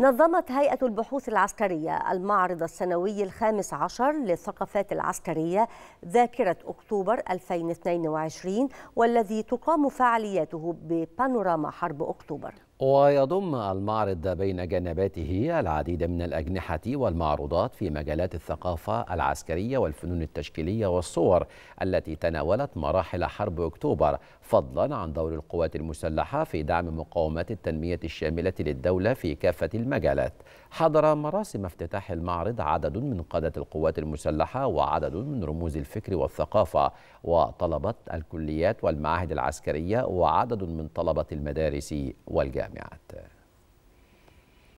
نظمت هيئة البحوث العسكرية المعرض السنوي الخامس عشر للثقافات العسكرية ذاكرة أكتوبر 2022 والذي تقام فعالياته ببانوراما حرب أكتوبر ويضم المعرض بين جنباته العديد من الأجنحة والمعروضات في مجالات الثقافة العسكرية والفنون التشكيلية والصور التي تناولت مراحل حرب أكتوبر فضلا عن دور القوات المسلحة في دعم مقاومات التنمية الشاملة للدولة في كافة المجالات المجالات حضر مراسم افتتاح المعرض عدد من قادة القوات المسلحة وعدد من رموز الفكر والثقافة وطلبة الكليات والمعاهد العسكرية وعدد من طلبة المدارس والجامعات